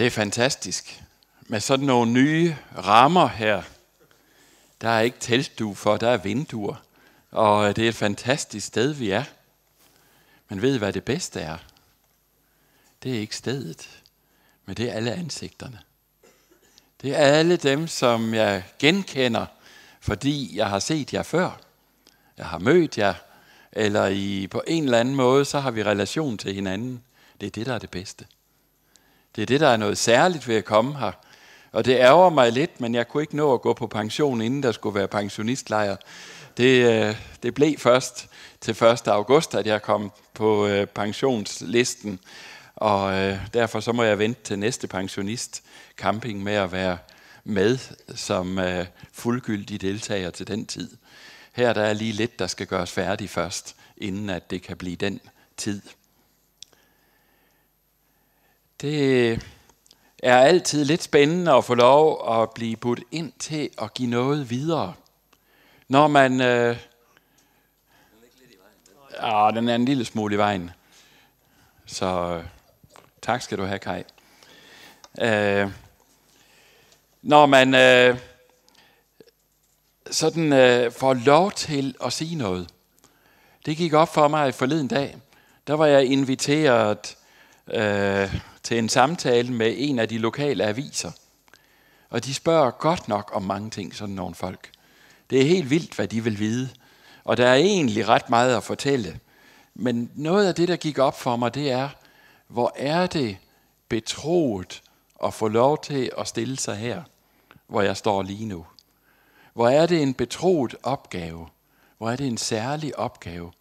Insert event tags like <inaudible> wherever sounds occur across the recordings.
Det er fantastisk. Med sådan nogle nye rammer her. Der er ikke teltdue for, der er vinduer. Og øh, det er et fantastisk sted, vi er. Men ved I, hvad det bedste er? Det er ikke stedet, men det er alle ansigterne. Det er alle dem, som jeg genkender, fordi jeg har set jer før. Jeg har mødt jer, eller i, på en eller anden måde, så har vi relation til hinanden. Det er det, der er det bedste. Det er det, der er noget særligt ved at komme her. Og det ærger mig lidt, men jeg kunne ikke nå at gå på pension, inden der skulle være pensionistlejr. Det, øh, det blev først til 1. august, at jeg kom på øh, pensionslisten. Og øh, derfor så må jeg vente til næste pensionist camping med at være med som fuldgyldig deltager til den tid. Her der er lige lidt, der skal gøres færdig først, inden at det kan blive den tid. Det er altid lidt spændende at få lov at blive budt ind til at give noget videre. Når man... Øh, vejen, ah, den er en lille smule i vejen. Så øh, tak skal du have, Kai. Øh, når man øh, sådan øh, får lov til at sige noget. Det gik op for mig i forleden dag. Der var jeg inviteret øh, til en samtale med en af de lokale aviser. Og de spørger godt nok om mange ting, sådan nogle folk. Det er helt vildt, hvad de vil vide. Og der er egentlig ret meget at fortælle. Men noget af det, der gik op for mig, det er, hvor er det betroet at få lov til at stille sig her, hvor jeg står lige nu. Hvor er det en betroet opgave? Hvor er det en særlig opgave?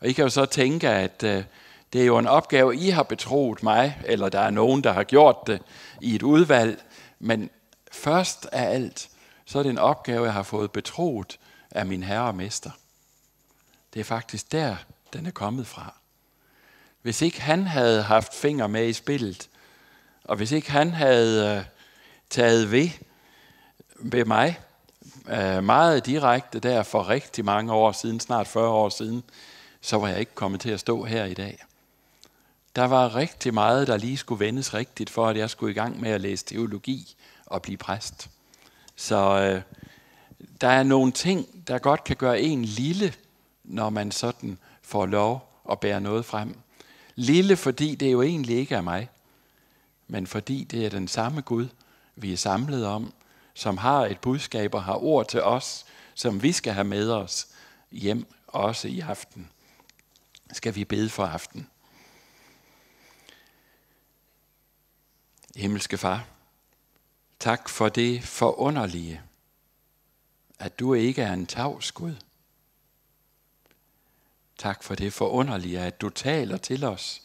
Og I kan jo så tænke, at øh, det er jo en opgave, I har betroet mig, eller der er nogen, der har gjort det i et udvalg. Men først af alt, så er det en opgave, jeg har fået betroet af min herre og mester. Det er faktisk der, den er kommet fra. Hvis ikke han havde haft fingre med i spillet, og hvis ikke han havde øh, taget ved ved mig, øh, meget direkte der for rigtig mange år siden, snart 40 år siden, så var jeg ikke kommet til at stå her i dag. Der var rigtig meget, der lige skulle vendes rigtigt, for at jeg skulle i gang med at læse teologi og blive præst. Så øh, der er nogle ting, der godt kan gøre en lille, når man sådan får lov at bære noget frem. Lille, fordi det jo egentlig ikke er mig, men fordi det er den samme Gud, vi er samlet om, som har et budskab og har ord til os, som vi skal have med os hjem også i aften. Skal vi bede for aften? Himmelske Far, tak for det forunderlige, at du ikke er en tavs Gud. Tak for det forunderlige, at du taler til os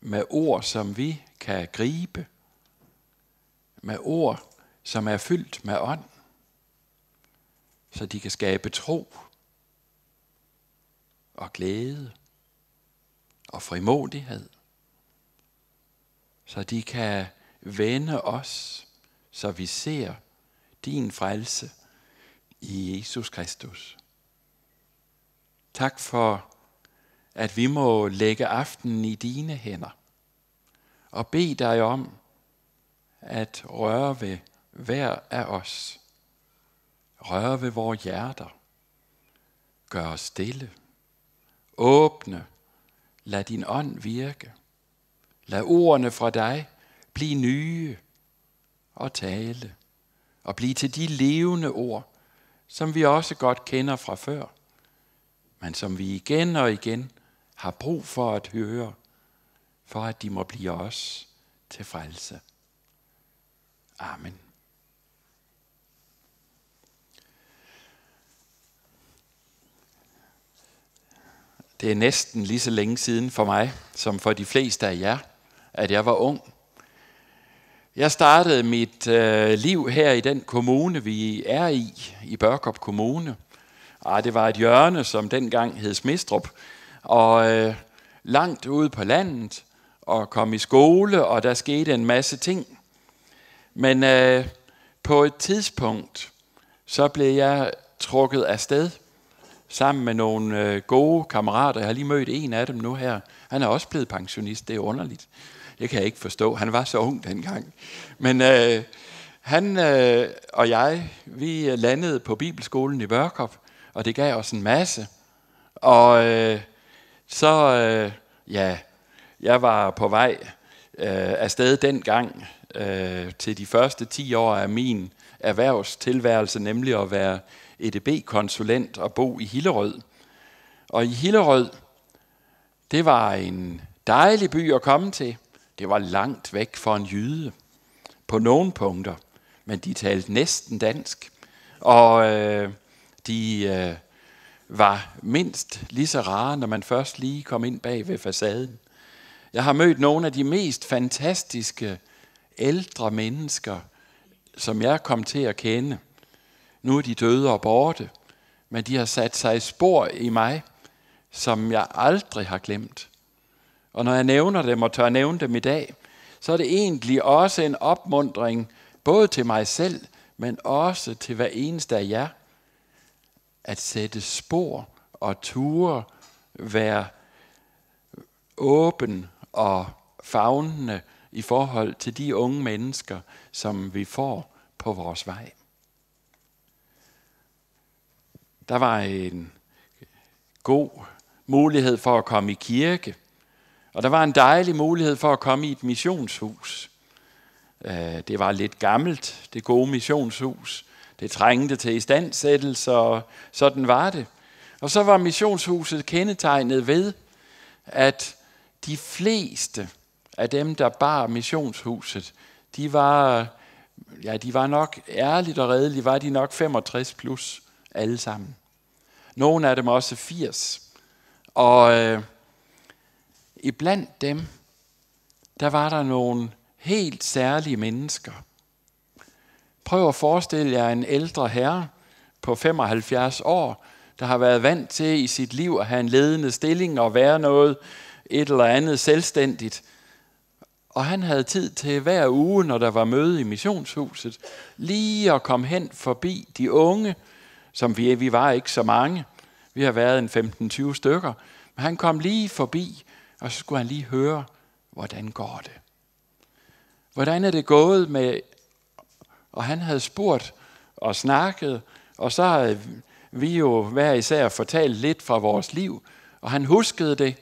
med ord, som vi kan gribe, med ord, som er fyldt med ånd, så de kan skabe tro og glæde og frimodighed, så de kan vende os, så vi ser din frelse i Jesus Kristus. Tak for, at vi må lægge aftenen i dine hænder og bede dig om at røre ved hver af os. Røre ved vores hjerter. Gør os stille. Åbne. Lad din ånd virke. Lad ordene fra dig blive nye og tale, og blive til de levende ord, som vi også godt kender fra før, men som vi igen og igen har brug for at høre, for at de må blive os til frelse. Amen. Det er næsten lige så længe siden for mig, som for de fleste af jer, at jeg var ung jeg startede mit øh, liv her i den kommune, vi er i, i Børkop Kommune. Og ah, det var et hjørne, som dengang hed Smistrup. Og øh, langt ude på landet, og kom i skole, og der skete en masse ting. Men øh, på et tidspunkt, så blev jeg trukket afsted sammen med nogle øh, gode kammerater. Jeg har lige mødt en af dem nu her. Han er også blevet pensionist, det er underligt. Det kan jeg ikke forstå. Han var så ung dengang. Men øh, han øh, og jeg, vi landede på Bibelskolen i Børkop, og det gav os en masse. Og øh, så, øh, ja, jeg var på vej øh, afsted dengang øh, til de første 10 år af min erhvervstilværelse, nemlig at være EDB-konsulent og bo i Hillerød. Og i Hillerød, det var en dejlig by at komme til. Det var langt væk for en jyde på nogle punkter, men de talte næsten dansk, og øh, de øh, var mindst lige så rare, når man først lige kom ind bag ved facaden. Jeg har mødt nogle af de mest fantastiske ældre mennesker, som jeg kom til at kende. Nu er de døde og borte, men de har sat sig spor i mig, som jeg aldrig har glemt. Og når jeg nævner dem og tør nævne dem i dag, så er det egentlig også en opmundring, både til mig selv, men også til hver eneste af jer, at sætte spor og ture, være åben og fagnende i forhold til de unge mennesker, som vi får på vores vej. Der var en god mulighed for at komme i kirke – og der var en dejlig mulighed for at komme i et missionshus. Øh, det var lidt gammelt, det gode missionshus. Det trængte til istandsættelse, og sådan var det. Og så var missionshuset kendetegnet ved, at de fleste af dem, der bar missionshuset, de var, ja, de var nok ærligt og redeligt, var de nok 65 plus alle sammen. Nogle af dem også 80. Og øh, iblandt dem, der var der nogle helt særlige mennesker. Prøv at forestille jer en ældre herre på 75 år, der har været vant til i sit liv at have en ledende stilling og være noget et eller andet selvstændigt. Og han havde tid til hver uge, når der var møde i missionshuset, lige at komme hen forbi de unge, som vi, vi var ikke så mange. Vi har været en 15-20 stykker. Men han kom lige forbi og så skulle han lige høre, hvordan går det? Hvordan er det gået med, og han havde spurgt og snakket, og så havde vi jo hver især fortalt lidt fra vores liv, og han huskede det,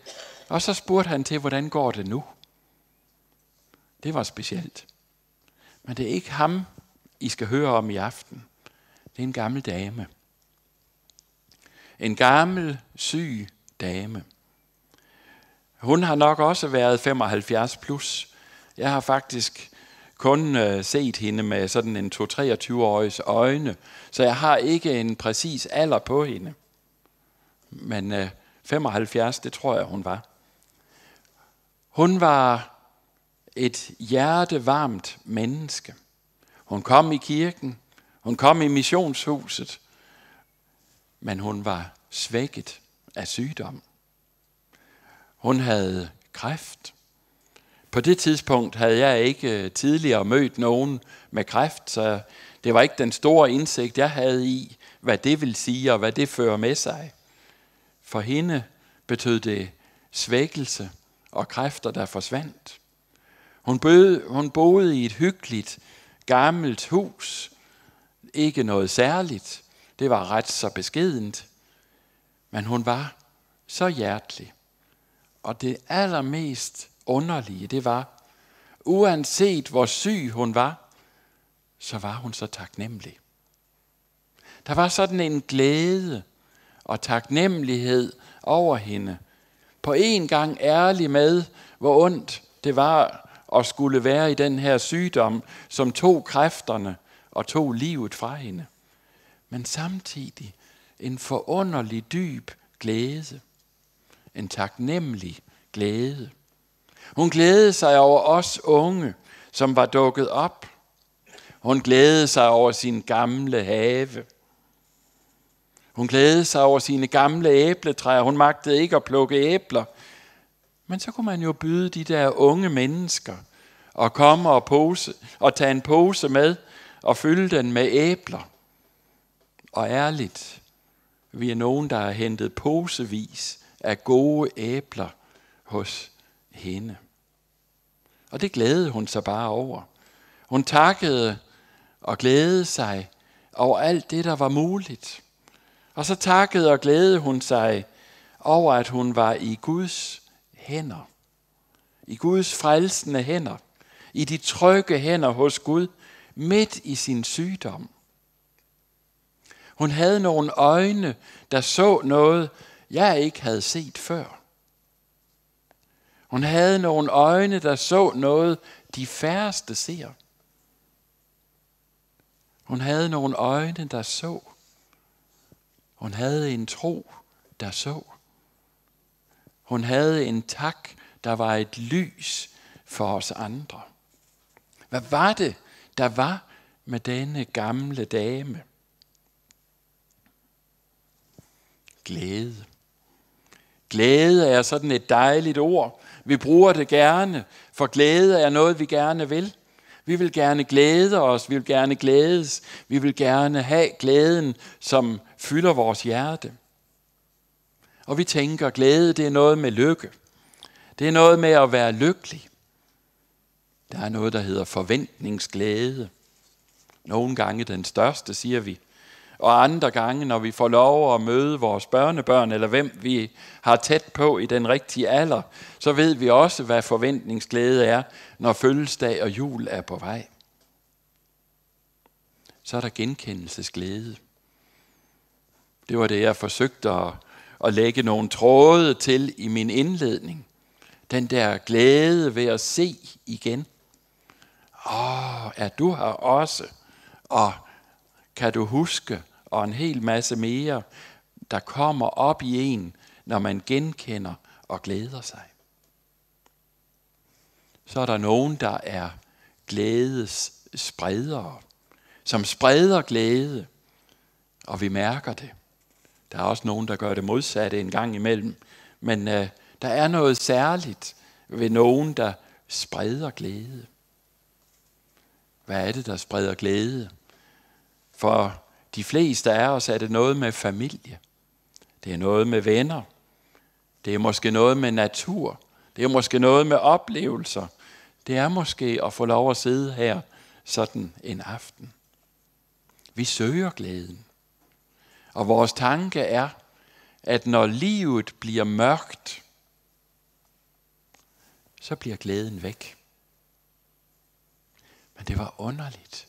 og så spurgte han til, hvordan går det nu? Det var specielt. Men det er ikke ham, I skal høre om i aften. Det er en gammel dame. En gammel, syg dame. Hun har nok også været 75 plus. Jeg har faktisk kun øh, set hende med sådan en 2-23-årigs øjne, så jeg har ikke en præcis alder på hende. Men øh, 75, det tror jeg, hun var. Hun var et hjertevarmt menneske. Hun kom i kirken, hun kom i missionshuset, men hun var svækket af sygdommen. Hun havde kræft. På det tidspunkt havde jeg ikke øh, tidligere mødt nogen med kræft, så det var ikke den store indsigt, jeg havde i, hvad det vil sige og hvad det fører med sig. For hende betød det svækkelse og kræfter, der forsvandt. Hun, bød, hun boede i et hyggeligt, gammelt hus. Ikke noget særligt. Det var ret så beskedent. Men hun var så hjertelig. Og det allermest underlige, det var, uanset hvor syg hun var, så var hun så taknemmelig. Der var sådan en glæde og taknemmelighed over hende. På en gang ærlig med, hvor ondt det var at skulle være i den her sygdom, som tog kræfterne og tog livet fra hende. Men samtidig en forunderlig dyb glæde en taknemmelig glæde. Hun glædede sig over os unge, som var dukket op. Hun glædede sig over sin gamle have. Hun glædede sig over sine gamle æbletræer. Hun magtede ikke at plukke æbler. Men så kunne man jo byde de der unge mennesker at komme og, pose, og tage en pose med og fylde den med æbler. Og ærligt, vi er nogen, der har hentet posevis af gode æbler hos hende. Og det glædede hun sig bare over. Hun takkede og glædede sig over alt det, der var muligt. Og så takkede og glædede hun sig over, at hun var i Guds hænder. I Guds frelsende hænder. I de trygge hænder hos Gud, midt i sin sygdom. Hun havde nogle øjne, der så noget, jeg ikke havde set før. Hun havde nogle øjne, der så noget, de færreste ser. Hun havde nogle øjne, der så. Hun havde en tro, der så. Hun havde en tak, der var et lys for os andre. Hvad var det, der var med denne gamle dame? Glæde. Glæde er sådan et dejligt ord. Vi bruger det gerne, for glæde er noget, vi gerne vil. Vi vil gerne glæde os, vi vil gerne glædes, vi vil gerne have glæden, som fylder vores hjerte. Og vi tænker, glæde det er noget med lykke. Det er noget med at være lykkelig. Der er noget, der hedder forventningsglæde. Nogle gange den største, siger vi og andre gange, når vi får lov at møde vores børnebørn, eller hvem vi har tæt på i den rigtige alder, så ved vi også, hvad forventningsglæde er, når fødselsdag og jul er på vej. Så er der genkendelsesglæde. Det var det, jeg forsøgte at, at lægge nogle tråde til i min indledning. Den der glæde ved at se igen. Åh, er du her også? Og kan du huske, og en hel masse mere, der kommer op i en, når man genkender og glæder sig. Så er der nogen, der er glædes spredere, som spreder glæde, og vi mærker det. Der er også nogen, der gør det modsatte en gang imellem, men øh, der er noget særligt ved nogen, der spreder glæde. Hvad er det, der spreder glæde? For de fleste af os er det noget med familie. Det er noget med venner. Det er måske noget med natur. Det er måske noget med oplevelser. Det er måske at få lov at sidde her sådan en aften. Vi søger glæden. Og vores tanke er, at når livet bliver mørkt, så bliver glæden væk. Men det var underligt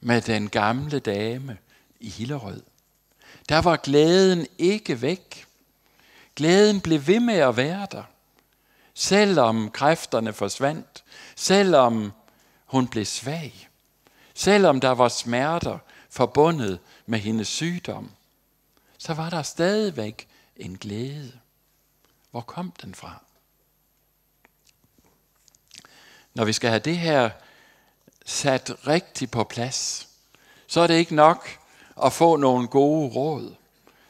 med den gamle dame i Hillerød. Der var glæden ikke væk. Glæden blev ved med at være der. Selvom kræfterne forsvandt, selvom hun blev svag, selvom der var smerter forbundet med hendes sygdom, så var der stadigvæk en glæde. Hvor kom den fra? Når vi skal have det her sat rigtigt på plads, så er det ikke nok at få nogle gode råd.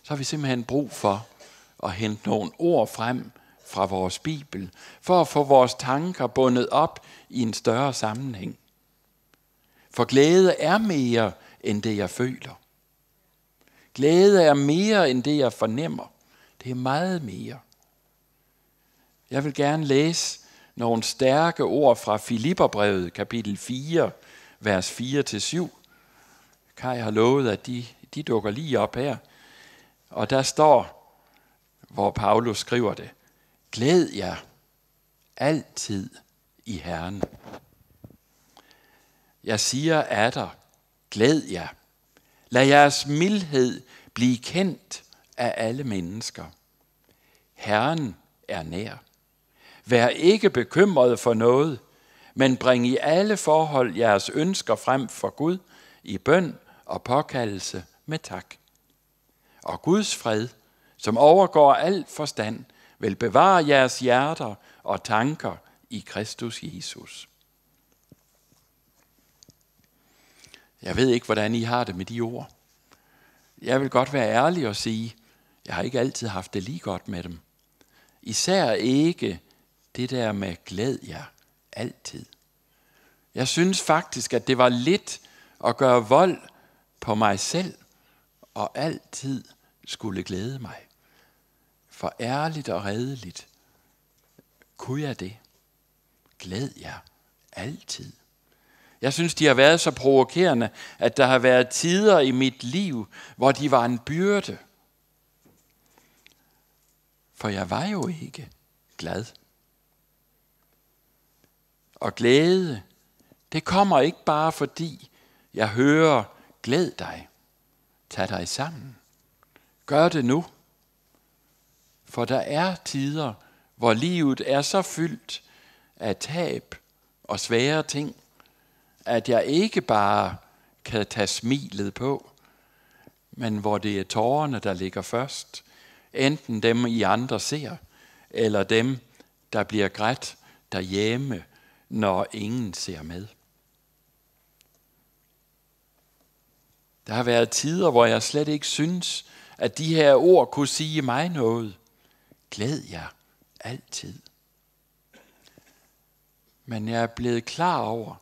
Så har vi simpelthen brug for at hente nogle ord frem fra vores Bibel, for at få vores tanker bundet op i en større sammenhæng. For glæde er mere end det, jeg føler. Glæde er mere end det, jeg fornemmer. Det er meget mere. Jeg vil gerne læse nogle stærke ord fra Filipperbrevet, kapitel 4, vers 4-7. Kai har lovet, at de, de dukker lige op her. Og der står, hvor Paulus skriver det, Glæd jer altid i Herren. Jeg siger af dig, glæd jer. Lad jeres mildhed blive kendt af alle mennesker. Herren er nær. Vær ikke bekymret for noget, men bring i alle forhold jeres ønsker frem for Gud i bøn og påkaldelse med tak. Og Guds fred, som overgår al forstand, vil bevare jeres hjerter og tanker i Kristus Jesus. Jeg ved ikke, hvordan I har det med de ord. Jeg vil godt være ærlig og sige, jeg har ikke altid haft det lige godt med dem. Især ikke, det der med glæd jer altid. Jeg synes faktisk, at det var lidt at gøre vold på mig selv, og altid skulle glæde mig. For ærligt og redeligt kunne jeg det. Glæd jer altid. Jeg synes, de har været så provokerende, at der har været tider i mit liv, hvor de var en byrde. For jeg var jo ikke glad og glæde, det kommer ikke bare fordi, jeg hører, glæd dig, tag dig sammen, gør det nu. For der er tider, hvor livet er så fyldt af tab og svære ting, at jeg ikke bare kan tage smilet på, men hvor det er tårerne, der ligger først. Enten dem, I andre ser, eller dem, der bliver grædt derhjemme når ingen ser med. Der har været tider, hvor jeg slet ikke synes, at de her ord kunne sige mig noget. Glæd jer altid. Men jeg er blevet klar over,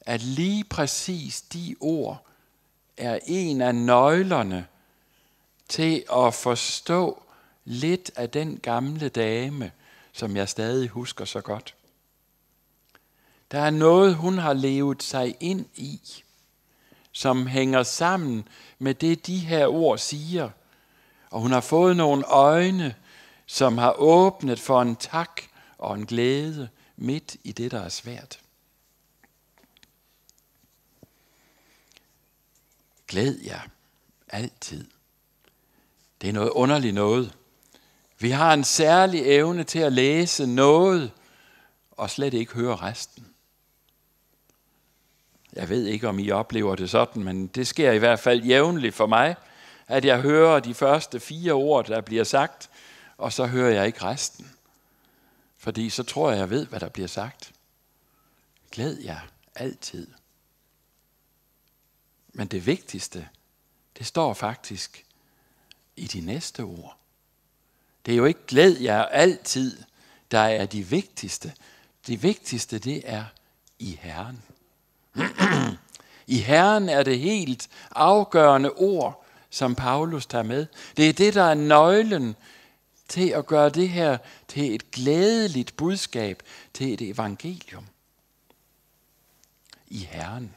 at lige præcis de ord er en af nøglerne til at forstå lidt af den gamle dame, som jeg stadig husker så godt. Der er noget, hun har levet sig ind i, som hænger sammen med det, de her ord siger. Og hun har fået nogle øjne, som har åbnet for en tak og en glæde midt i det, der er svært. Glæd jer altid. Det er noget underligt noget. Vi har en særlig evne til at læse noget og slet ikke høre resten. Jeg ved ikke, om I oplever det sådan, men det sker i hvert fald jævnligt for mig, at jeg hører de første fire ord, der bliver sagt, og så hører jeg ikke resten. Fordi så tror jeg, jeg ved, hvad der bliver sagt. Glæd jer altid. Men det vigtigste, det står faktisk i de næste ord. Det er jo ikke glæd jer altid, der er de vigtigste. Det vigtigste, det er i Herren. I Herren er det helt afgørende ord, som Paulus tager med. Det er det, der er nøglen til at gøre det her til et glædeligt budskab, til et evangelium. I Herren.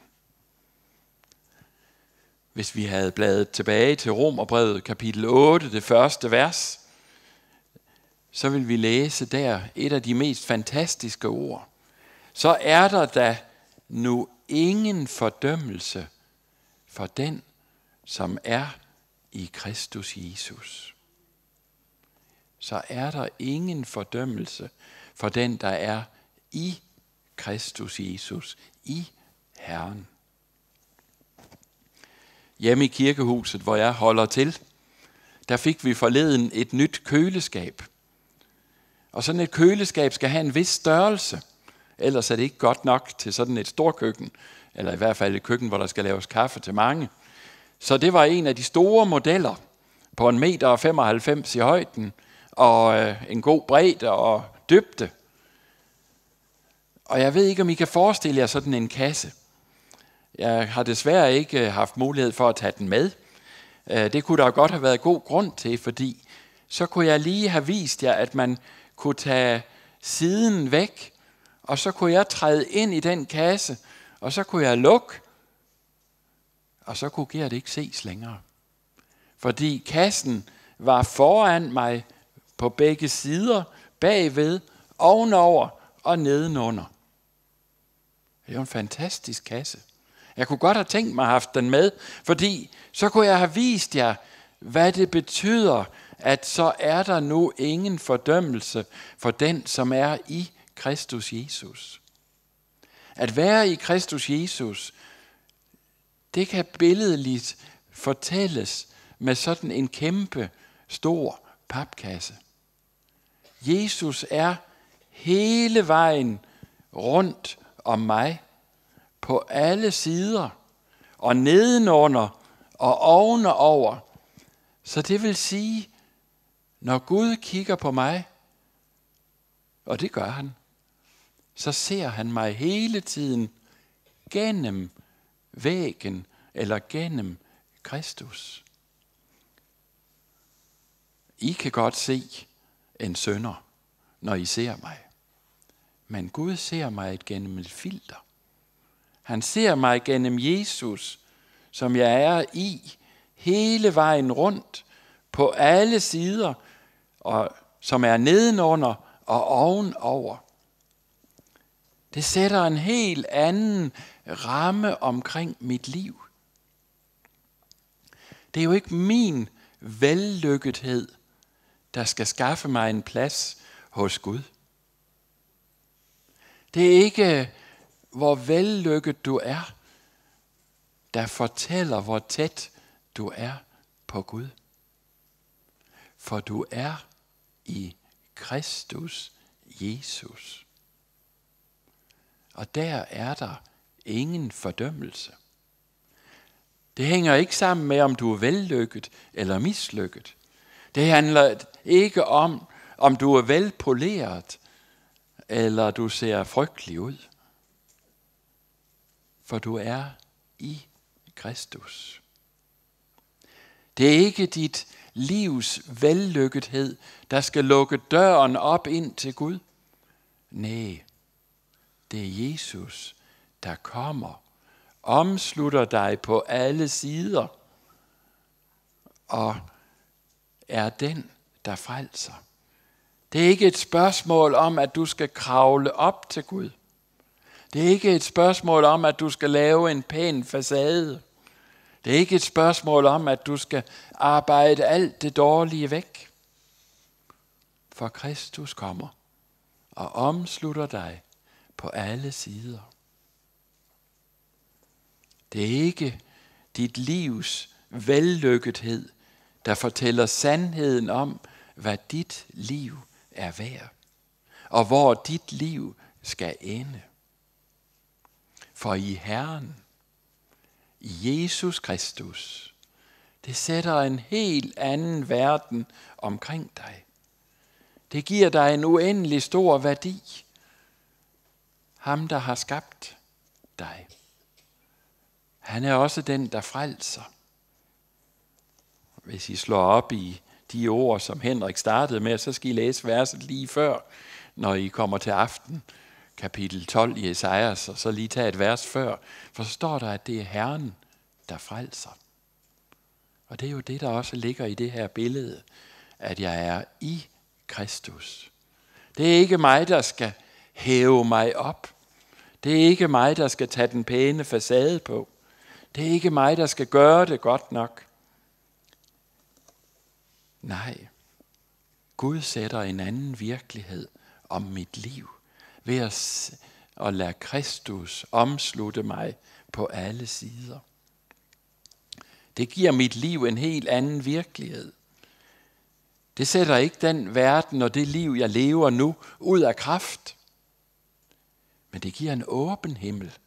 Hvis vi havde bladet tilbage til Romerbrevet kapitel 8, det første vers, så vil vi læse der et af de mest fantastiske ord. Så er der da nu ingen fordømmelse for den, som er i Kristus Jesus. Så er der ingen fordømmelse for den, der er i Kristus Jesus, i Herren. Hjemme i kirkehuset, hvor jeg holder til, der fik vi forleden et nyt køleskab. Og sådan et køleskab skal have en vis størrelse – Ellers er det ikke godt nok til sådan et storkøkken, eller i hvert fald et køkken, hvor der skal laves kaffe til mange. Så det var en af de store modeller på en meter og 95 i højden, og øh, en god bredde og dybde. Og jeg ved ikke, om I kan forestille jer sådan en kasse. Jeg har desværre ikke øh, haft mulighed for at tage den med. Øh, det kunne der godt have været god grund til, fordi så kunne jeg lige have vist jer, at man kunne tage siden væk og så kunne jeg træde ind i den kasse, og så kunne jeg lukke, og så kunne Gert ikke ses længere. Fordi kassen var foran mig på begge sider, bagved, ovenover og nedenunder. Det var en fantastisk kasse. Jeg kunne godt have tænkt mig at have haft den med, fordi så kunne jeg have vist jer, hvad det betyder, at så er der nu ingen fordømmelse for den, som er i Kristus Jesus. At være i Kristus Jesus, det kan billedligt fortælles med sådan en kæmpe, stor papkasse. Jesus er hele vejen rundt om mig, på alle sider, og nedenunder og ovenover. Så det vil sige, når Gud kigger på mig, og det gør han, så ser han mig hele tiden gennem væggen eller gennem Kristus. I kan godt se en sønder, når I ser mig. Men Gud ser mig gennem et filter. Han ser mig gennem Jesus, som jeg er i, hele vejen rundt, på alle sider, og som er nedenunder og ovenover. Det sætter en helt anden ramme omkring mit liv. Det er jo ikke min vellykkethed, der skal skaffe mig en plads hos Gud. Det er ikke, hvor vellykket du er, der fortæller, hvor tæt du er på Gud. For du er i Kristus Jesus. Og der er der ingen fordømmelse. Det hænger ikke sammen med, om du er vellykket eller mislykket. Det handler ikke om, om du er velpoleret eller du ser frygtelig ud. For du er i Kristus. Det er ikke dit livs vellykkethed, der skal lukke døren op ind til Gud. Nej, det er Jesus, der kommer, omslutter dig på alle sider og er den, der frelser. Det er ikke et spørgsmål om, at du skal kravle op til Gud. Det er ikke et spørgsmål om, at du skal lave en pæn facade. Det er ikke et spørgsmål om, at du skal arbejde alt det dårlige væk. For Kristus kommer og omslutter dig på alle sider. Det er ikke dit livs vellykkethed, der fortæller sandheden om, hvad dit liv er værd, og hvor dit liv skal ende. For i Herren, i Jesus Kristus, det sætter en helt anden verden omkring dig. Det giver dig en uendelig stor værdi ham der har skabt dig. Han er også den, der frelser. Hvis I slår op i de ord, som Henrik startede med, så skal I læse verset lige før, når I kommer til aften, kapitel 12 i Esajas, og så lige tage et vers før, for så står der, at det er Herren, der frelser. Og det er jo det, der også ligger i det her billede, at jeg er i Kristus. Det er ikke mig, der skal hæve mig op. Det er ikke mig, der skal tage den pæne facade på. Det er ikke mig, der skal gøre det godt nok. Nej, Gud sætter en anden virkelighed om mit liv ved at, at lade Kristus omslutte mig på alle sider. Det giver mit liv en helt anden virkelighed. Det sætter ikke den verden og det liv, jeg lever nu, ud af kraft men det giver en åben himmel.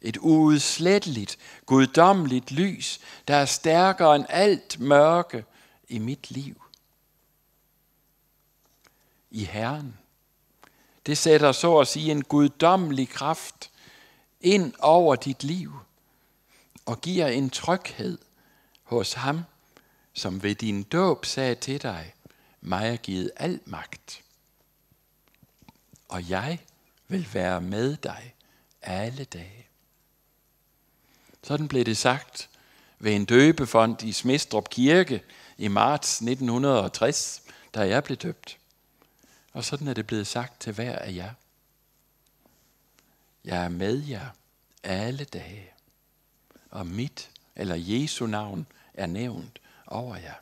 Et uudsletteligt, guddommeligt lys, der er stærkere end alt mørke i mit liv. I Herren. Det sætter så at sige en guddommelig kraft ind over dit liv og giver en tryghed hos ham, som ved din dåb sagde til dig, mig er givet al magt. Og jeg vil være med dig alle dage. Sådan blev det sagt ved en døbefond i Smestrup Kirke i marts 1960, da jeg blev døbt. Og sådan er det blevet sagt til hver af jer. Jeg er med jer alle dage, og mit eller Jesu navn er nævnt over jer.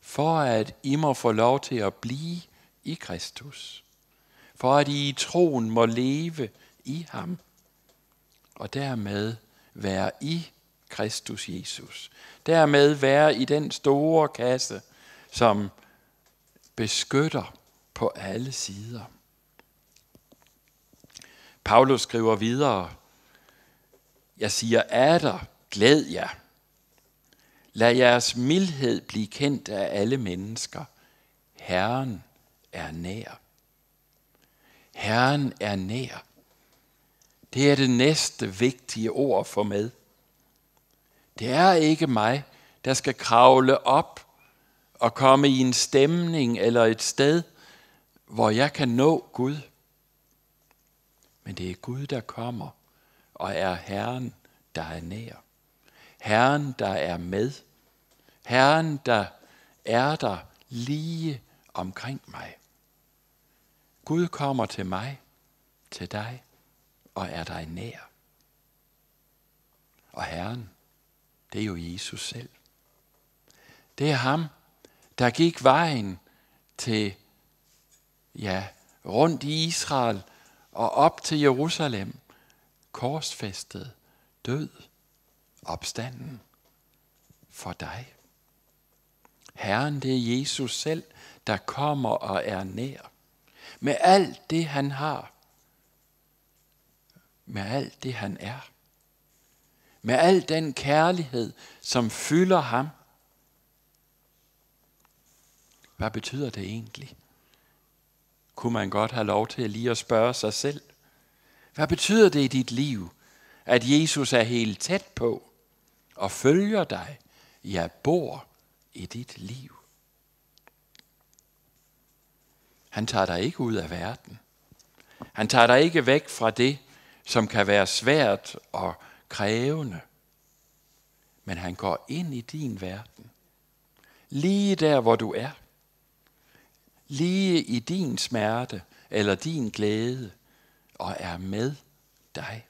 For at I må få lov til at blive i Kristus for at I i troen må leve i ham, og dermed være i Kristus Jesus. Dermed være i den store kasse, som beskytter på alle sider. Paulus skriver videre, jeg siger er der, glæd jer. Lad jeres mildhed blive kendt af alle mennesker. Herren er nær. Herren er nær. Det er det næste vigtige ord for med. Det er ikke mig, der skal kravle op og komme i en stemning eller et sted, hvor jeg kan nå Gud. Men det er Gud, der kommer og er Herren, der er nær. Herren, der er med. Herren, der er der lige omkring mig. Gud kommer til mig, til dig og er dig nær. Og Herren, det er jo Jesus selv. Det er ham, der gik vejen til, ja, rundt i Israel og op til Jerusalem, korsfæstet, død, opstanden for dig. Herren, det er Jesus selv, der kommer og er nær. Med alt det, han har. Med alt det, han er. Med al den kærlighed, som fylder ham. Hvad betyder det egentlig? Kunne man godt have lov til lige at spørge sig selv. Hvad betyder det i dit liv, at Jesus er helt tæt på og følger dig? Jeg bor i dit liv. Han tager dig ikke ud af verden. Han tager dig ikke væk fra det, som kan være svært og krævende. Men han går ind i din verden. Lige der, hvor du er. Lige i din smerte eller din glæde. Og er med dig.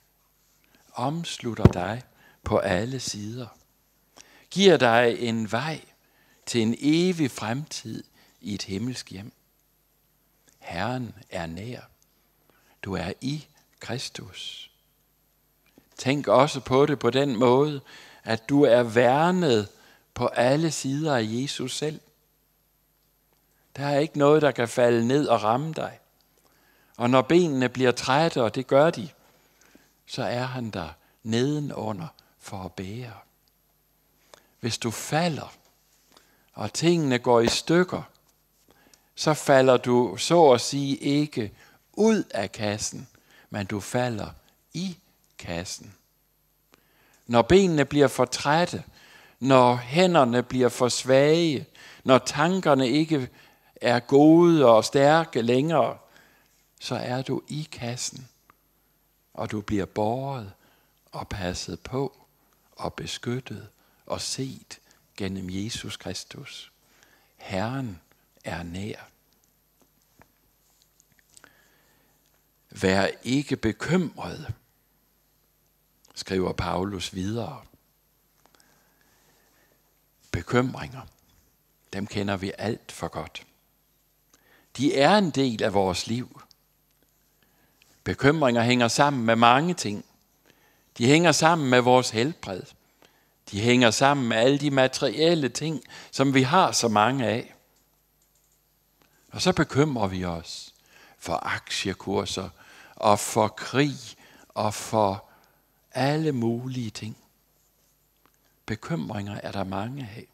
Omslutter dig på alle sider. Giver dig en vej til en evig fremtid i et himmelsk hjem. Herren er nær. Du er i Kristus. Tænk også på det på den måde, at du er værnet på alle sider af Jesus selv. Der er ikke noget, der kan falde ned og ramme dig. Og når benene bliver trætte, og det gør de, så er han der nedenunder for at bære. Hvis du falder, og tingene går i stykker, så falder du så at sige ikke ud af kassen, men du falder i kassen. Når benene bliver for trætte, når hænderne bliver for svage, når tankerne ikke er gode og stærke længere, så er du i kassen, og du bliver båret og passet på og beskyttet og set gennem Jesus Kristus. Herren er nær. Vær ikke bekymret, skriver Paulus videre. Bekymringer, dem kender vi alt for godt. De er en del af vores liv. Bekymringer hænger sammen med mange ting. De hænger sammen med vores helbred. De hænger sammen med alle de materielle ting, som vi har så mange af. Og så bekymrer vi os for aktiekurser og for krig og for alle mulige ting. Bekymringer er der mange af.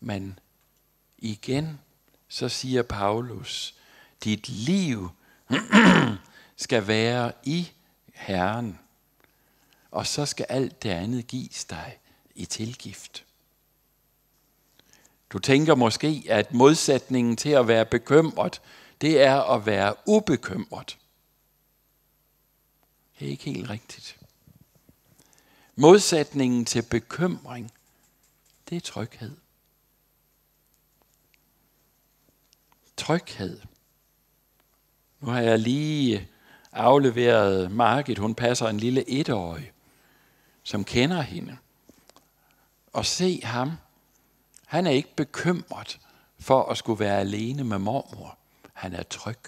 Men igen, så siger Paulus, dit liv <clears throat> skal være i Herren, og så skal alt det andet gives dig i tilgift. Du tænker måske, at modsætningen til at være bekymret, det er at være ubekymret. Det er ikke helt rigtigt. Modsætningen til bekymring, det er tryghed. Tryghed. Nu har jeg lige afleveret Margit, hun passer en lille etårig, som kender hende. Og se ham, han er ikke bekymret for at skulle være alene med mormor. Han er tryg.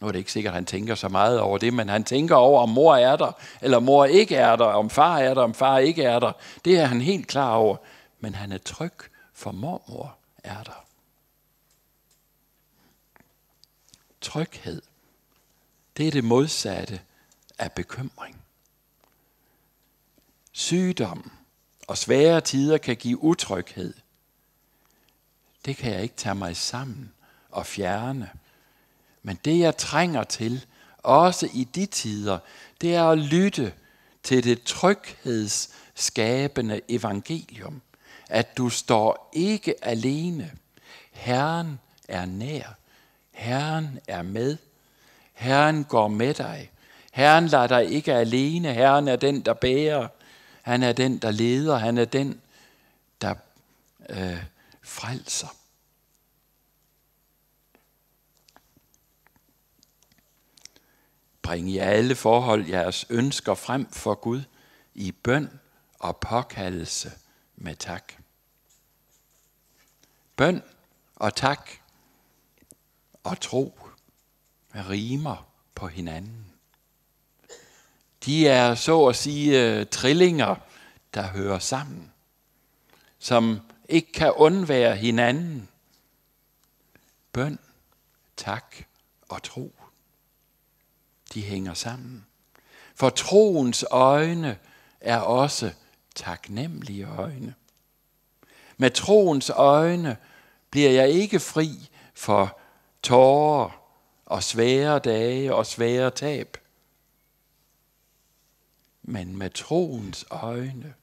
Nu er det ikke sikkert, at han tænker så meget over det, men han tænker over, om mor er der, eller mor ikke er der, om far er der, om far ikke er der. Det er han helt klar over. Men han er tryg, for mormor er der. Tryghed, det er det modsatte af bekymring. Sygdommen, og svære tider kan give utryghed. Det kan jeg ikke tage mig sammen og fjerne. Men det jeg trænger til, også i de tider, det er at lytte til det tryghedsskabende evangelium. At du står ikke alene. Herren er nær. Herren er med. Herren går med dig. Herren lader dig ikke alene. Herren er den, der bærer. Han er den, der leder. Han er den, der øh, frelser. Bring i alle forhold jeres ønsker frem for Gud i bøn og påkaldelse med tak. Bøn og tak og tro rimer på hinanden. De er så at sige øh, trillinger, der hører sammen, som ikke kan undvære hinanden. Bøn, tak og tro. De hænger sammen. For troens øjne er også taknemmelige øjne. Med troens øjne bliver jeg ikke fri for tårer og svære dage og svære tab men med troens øjne,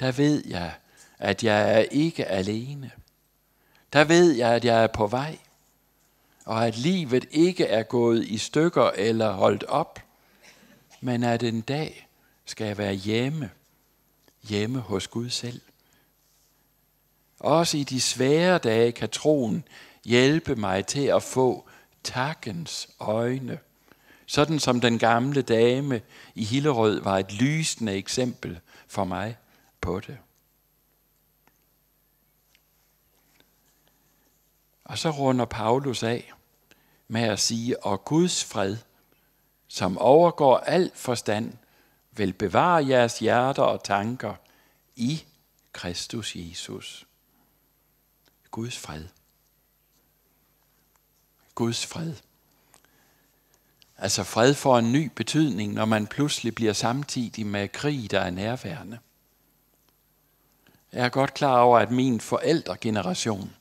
der ved jeg, at jeg er ikke alene. Der ved jeg, at jeg er på vej, og at livet ikke er gået i stykker eller holdt op, men at en dag skal jeg være hjemme, hjemme hos Gud selv. Også i de svære dage kan troen hjælpe mig til at få takkens øjne sådan som den gamle dame i Hillerød var et lysende eksempel for mig på det. Og så runder Paulus af med at sige, og Guds fred, som overgår al forstand, vil bevare jeres hjerter og tanker i Kristus Jesus. Guds fred. Guds fred. Altså fred får en ny betydning, når man pludselig bliver samtidig med krig, der er nærværende. Jeg er godt klar over, at min forældregeneration,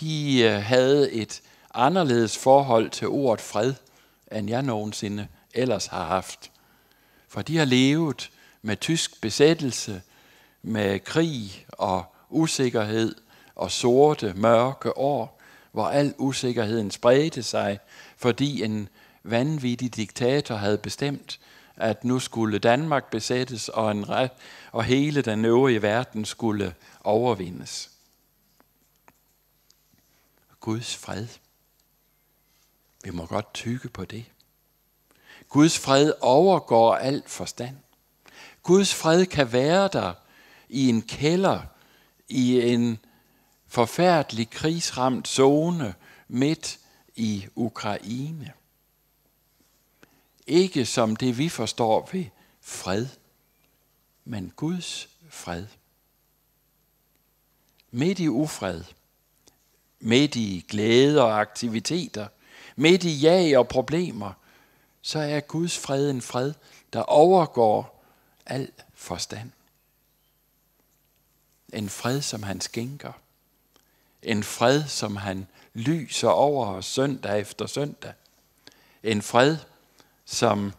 de øh, havde et anderledes forhold til ordet fred, end jeg nogensinde ellers har haft. For de har levet med tysk besættelse, med krig og usikkerhed og sorte, mørke år, hvor al usikkerheden spredte sig, fordi en vanvittig diktator havde bestemt, at nu skulle Danmark besættes, og, en ret, og hele den øvrige verden skulle overvindes. Guds fred. Vi må godt tykke på det. Guds fred overgår alt forstand. Guds fred kan være der i en kælder, i en forfærdelig krigsramt zone midt i Ukraine. Ikke som det vi forstår ved fred, men Guds fred. Midt i ufred, midt i glæde og aktiviteter, midt i jag og problemer, så er Guds fred en fred, der overgår al forstand. En fred, som han skænker. En fred, som han lyser over os søndag efter søndag. En fred, som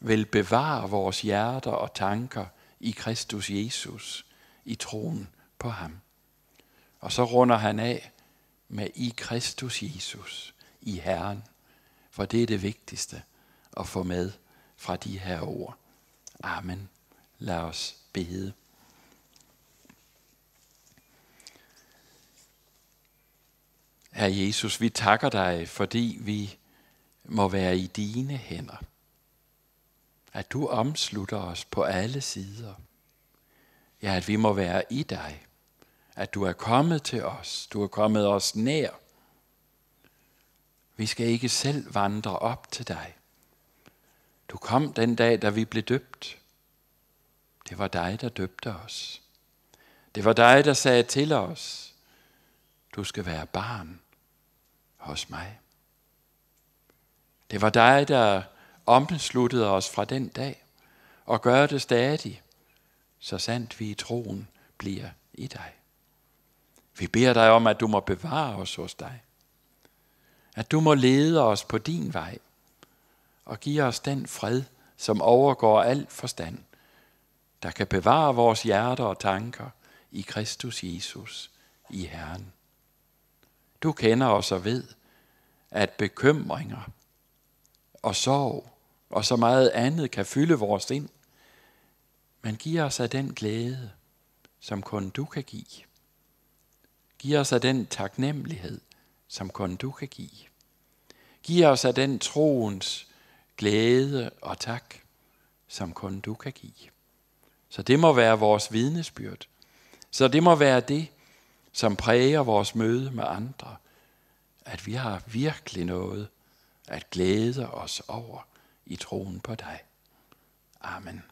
vil bevare vores hjerter og tanker i Kristus Jesus, i troen på ham. Og så runder han af med i Kristus Jesus, i Herren, for det er det vigtigste at få med fra de her ord. Amen. Lad os bede. Herre Jesus, vi takker dig, fordi vi må være i dine hænder. At du omslutter os på alle sider. Ja, at vi må være i dig. At du er kommet til os. Du er kommet os nær. Vi skal ikke selv vandre op til dig. Du kom den dag, da vi blev døbt. Det var dig, der døbte os. Det var dig, der sagde til os, du skal være barn hos mig. Det var dig, der omsluttede os fra den dag, og gør det stadig, så sandt vi i troen bliver i dig. Vi beder dig om, at du må bevare os hos dig. At du må lede os på din vej og give os den fred, som overgår al forstand, der kan bevare vores hjerter og tanker i Kristus Jesus, i Herren. Du kender os og ved, at bekymringer, og sorg og så meget andet kan fylde vores sind, men giv os af den glæde, som kun du kan give. Giv os af den taknemmelighed, som kun du kan give. Giv os af den troens glæde og tak, som kun du kan give. Så det må være vores vidnesbyrd. Så det må være det, som præger vores møde med andre, at vi har virkelig noget at glæde os over i troen på dig. Amen.